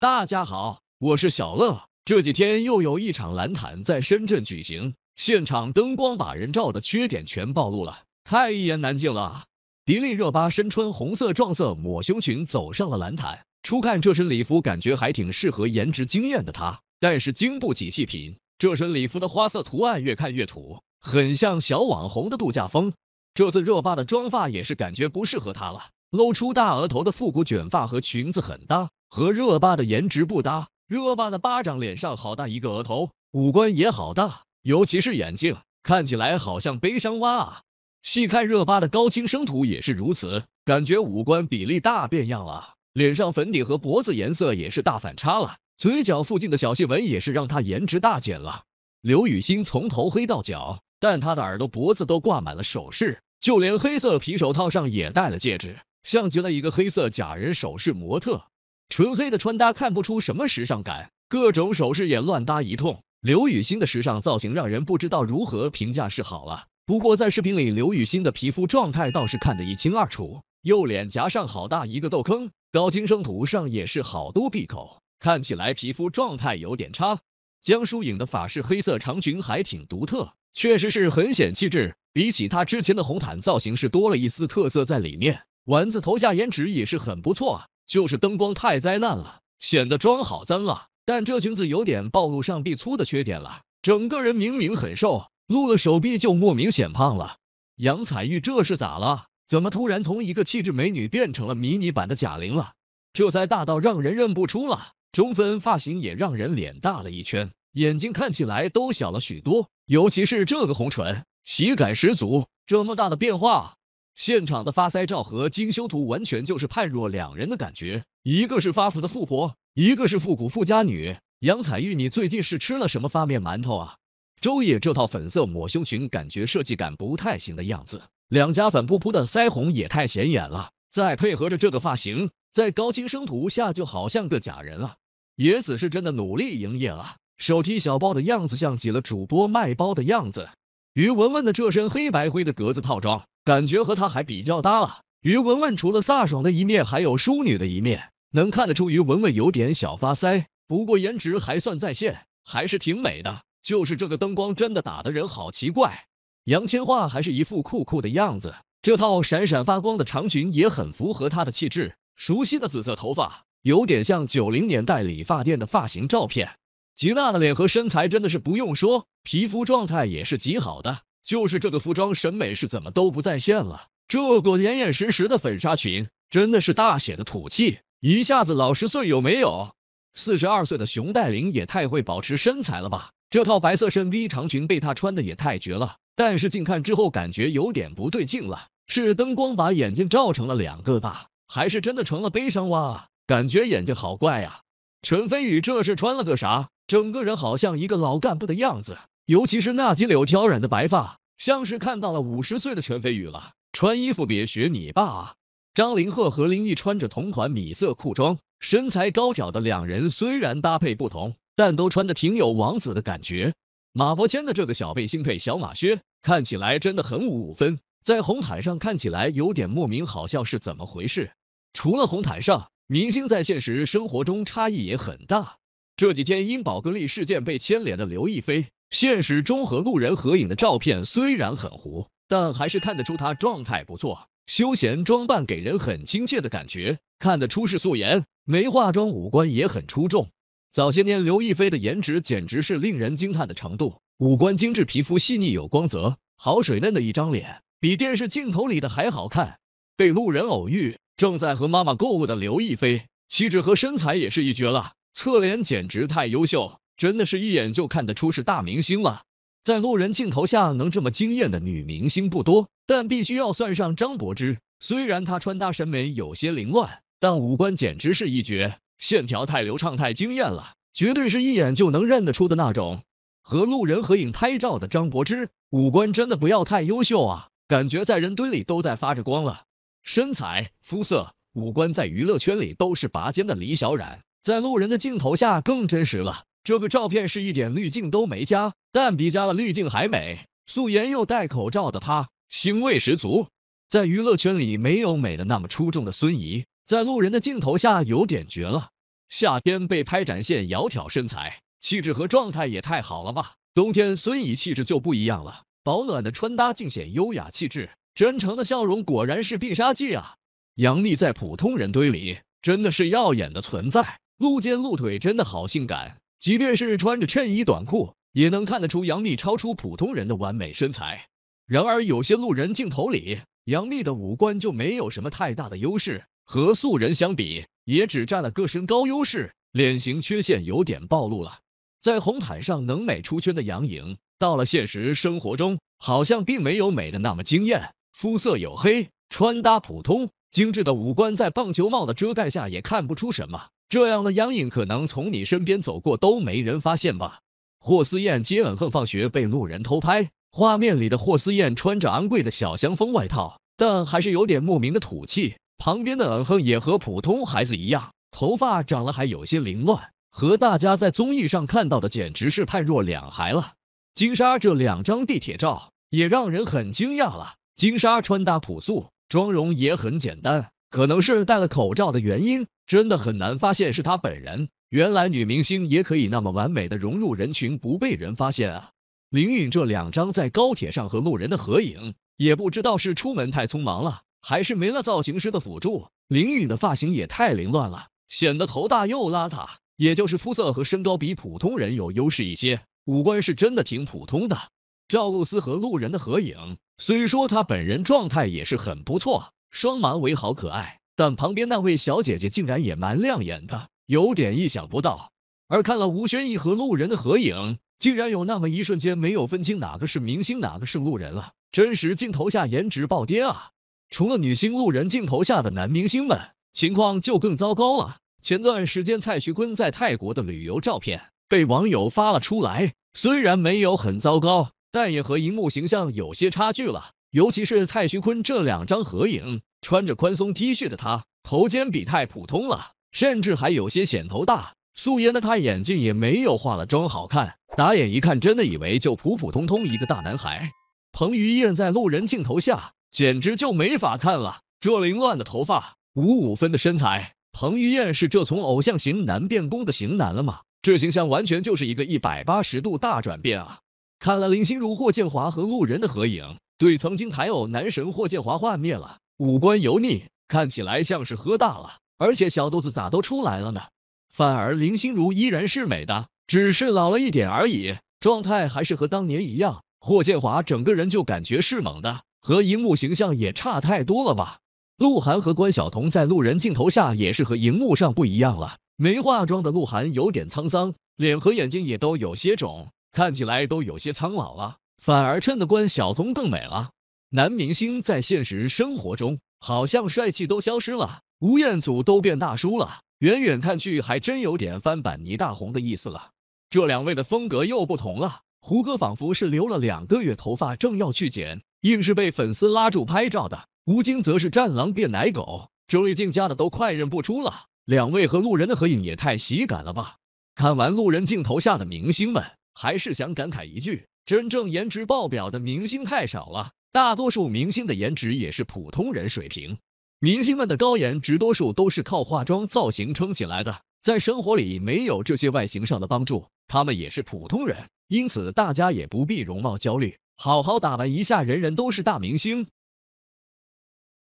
大家好，我是小乐。这几天又有一场蓝毯在深圳举行，现场灯光把人照的缺点全暴露了，太一言难尽了。迪丽热巴身穿红色撞色抹胸裙走上了蓝毯，初看这身礼服感觉还挺适合颜值惊艳的她，但是经不起细品，这身礼服的花色图案越看越土，很像小网红的度假风。这次热巴的妆发也是感觉不适合她了，露出大额头的复古卷发和裙子很搭。和热巴的颜值不搭，热巴的巴掌脸上好大一个额头，五官也好大，尤其是眼睛，看起来好像悲伤蛙啊。细看热巴的高清生图也是如此，感觉五官比例大变样了。脸上粉底和脖子颜色也是大反差了，嘴角附近的小细纹也是让她颜值大减了。刘雨欣从头黑到脚，但她的耳朵、脖子都挂满了首饰，就连黑色皮手套上也戴了戒指，像极了一个黑色假人首饰模特。纯黑的穿搭看不出什么时尚感，各种首饰也乱搭一通。刘雨欣的时尚造型让人不知道如何评价是好了。不过在视频里，刘雨欣的皮肤状态倒是看得一清二楚，右脸颊上好大一个痘坑，高清生图上也是好多闭口，看起来皮肤状态有点差。江疏影的法式黑色长裙还挺独特，确实是很显气质。比起她之前的红毯造型，是多了一丝特色在里面。丸子头下颜值也是很不错啊。就是灯光太灾难了，显得妆好脏啊！但这裙子有点暴露上臂粗的缺点了，整个人明明很瘦，露了手臂就莫名显胖了。杨采钰这是咋了？怎么突然从一个气质美女变成了迷你版的贾玲了？这灾大到让人认不出了。中分发型也让人脸大了一圈，眼睛看起来都小了许多，尤其是这个红唇，喜感十足。这么大的变化！现场的发腮照和精修图完全就是判若两人的感觉，一个是发福的富婆，一个是复古富家女。杨采钰，你最近是吃了什么发面馒头啊？周也这套粉色抹胸裙感觉设计感不太行的样子，两颊粉扑扑的腮红也太显眼了，再配合着这个发型，在高清生图下就好像个假人啊。野子是真的努力营业啊，手提小包的样子像极了主播卖包的样子。于文文的这身黑白灰的格子套装，感觉和她还比较搭了。于文文除了飒爽的一面，还有淑女的一面，能看得出于文文有点小发腮，不过颜值还算在线，还是挺美的。就是这个灯光真的打的人好奇怪。杨千嬅还是一副酷酷的样子，这套闪闪发光的长裙也很符合她的气质。熟悉的紫色头发，有点像九零年代理发店的发型照片。吉娜的脸和身材真的是不用说，皮肤状态也是极好的。就是这个服装审美是怎么都不在线了，这个严严实实的粉纱裙真的是大写的土气，一下子老十岁有没有？四十二岁的熊黛林也太会保持身材了吧？这套白色深 V 长裙被她穿的也太绝了。但是近看之后感觉有点不对劲了，是灯光把眼睛照成了两个吧？还是真的成了悲伤蛙啊？感觉眼睛好怪呀！陈飞宇这是穿了个啥？整个人好像一个老干部的样子，尤其是那几绺挑染的白发，像是看到了五十岁的陈飞宇了。穿衣服别学你爸！张凌赫和林毅穿着同款米色裤装，身材高挑的两人虽然搭配不同，但都穿的挺有王子的感觉。马伯骞的这个小背心配小马靴，看起来真的很五五分，在红毯上看起来有点莫名，好像是怎么回事？除了红毯上，明星在现实生活中差异也很大。这几天因宝格丽事件被牵连的刘亦菲，现实中和路人合影的照片虽然很糊，但还是看得出她状态不错，休闲装扮给人很亲切的感觉，看得出是素颜，没化妆，五官也很出众。早些年刘亦菲的颜值简直是令人惊叹的程度，五官精致，皮肤细腻有光泽，好水嫩的一张脸，比电视镜头里的还好看。被路人偶遇，正在和妈妈购物的刘亦菲，气质和身材也是一绝了。侧脸简直太优秀，真的是一眼就看得出是大明星了。在路人镜头下能这么惊艳的女明星不多，但必须要算上张柏芝。虽然她穿搭审美有些凌乱，但五官简直是一绝，线条太流畅太惊艳了，绝对是一眼就能认得出的那种。和路人合影拍照的张柏芝，五官真的不要太优秀啊，感觉在人堆里都在发着光了。身材、肤色、五官在娱乐圈里都是拔尖的李小冉。在路人的镜头下更真实了。这个照片是一点滤镜都没加，但比加了滤镜还美。素颜又戴口罩的她，星味十足。在娱乐圈里没有美的那么出众的孙怡，在路人的镜头下有点绝了。夏天被拍展现窈窕身材，气质和状态也太好了吧。冬天孙怡气质就不一样了，保暖的穿搭尽显优雅气质。真诚的笑容果然是必杀技啊。杨幂在普通人堆里真的是耀眼的存在。露肩露腿真的好性感，即便是穿着衬衣短裤，也能看得出杨幂超出普通人的完美身材。然而，有些路人镜头里，杨幂的五官就没有什么太大的优势，和素人相比，也只占了个身高优势，脸型缺陷有点暴露了。在红毯上能美出圈的杨颖，到了现实生活中，好像并没有美的那么惊艳，肤色黝黑，穿搭普通。精致的五官在棒球帽的遮盖下也看不出什么，这样的杨颖可能从你身边走过都没人发现吧。霍思燕接恩恒放学被路人偷拍，画面里的霍思燕穿着昂贵的小香风外套，但还是有点莫名的土气。旁边的恩恒也和普通孩子一样，头发长得还有些凌乱，和大家在综艺上看到的简直是判若两孩了。金莎这两张地铁照也让人很惊讶了，金莎穿搭朴素。妆容也很简单，可能是戴了口罩的原因，真的很难发现是她本人。原来女明星也可以那么完美的融入人群，不被人发现啊！林允这两张在高铁上和路人的合影，也不知道是出门太匆忙了，还是没了造型师的辅助，林允的发型也太凌乱了，显得头大又邋遢。也就是肤色和身高比普通人有优势一些，五官是真的挺普通的。赵露思和路人的合影，虽说她本人状态也是很不错，双马尾好可爱，但旁边那位小姐姐竟然也蛮亮眼的，有点意想不到。而看了吴宣仪和路人的合影，竟然有那么一瞬间没有分清哪个是明星，哪个是路人了，真实镜头下颜值暴跌啊！除了女星路人镜头下的男明星们，情况就更糟糕了。前段时间蔡徐坤在泰国的旅游照片被网友发了出来，虽然没有很糟糕。但也和荧幕形象有些差距了，尤其是蔡徐坤这两张合影，穿着宽松 T 恤的他头肩比太普通了，甚至还有些显头大。素颜的他眼睛也没有化了妆好看，打眼一看真的以为就普普通通一个大男孩。彭于晏在路人镜头下简直就没法看了，这凌乱的头发，五五分的身材，彭于晏是这从偶像型男变攻的型男了吗？这形象完全就是一个一百八十度大转变啊！看了林心如、霍建华和路人的合影，对曾经台偶男神霍建华，幻灭了，五官油腻，看起来像是喝大了，而且小肚子咋都出来了呢？反而林心如依然是美的，只是老了一点而已，状态还是和当年一样。霍建华整个人就感觉是猛的，和荧幕形象也差太多了吧？鹿晗和关晓彤在路人镜头下也是和荧幕上不一样了，没化妆的鹿晗有点沧桑，脸和眼睛也都有些肿。看起来都有些苍老了，反而衬得关晓彤更美了。男明星在现实生活中好像帅气都消失了，吴彦祖都变大叔了，远远看去还真有点翻版倪大红的意思了。这两位的风格又不同了，胡歌仿佛是留了两个月头发，正要去剪，硬是被粉丝拉住拍照的。吴京则是战狼变奶狗，周丽静家的都快认不出了。两位和路人的合影也太喜感了吧！看完路人镜头下的明星们。还是想感慨一句：真正颜值爆表的明星太少了，大多数明星的颜值也是普通人水平。明星们的高颜值多数都是靠化妆造型撑起来的，在生活里没有这些外形上的帮助，他们也是普通人。因此，大家也不必容貌焦虑，好好打扮一下，人人都是大明星。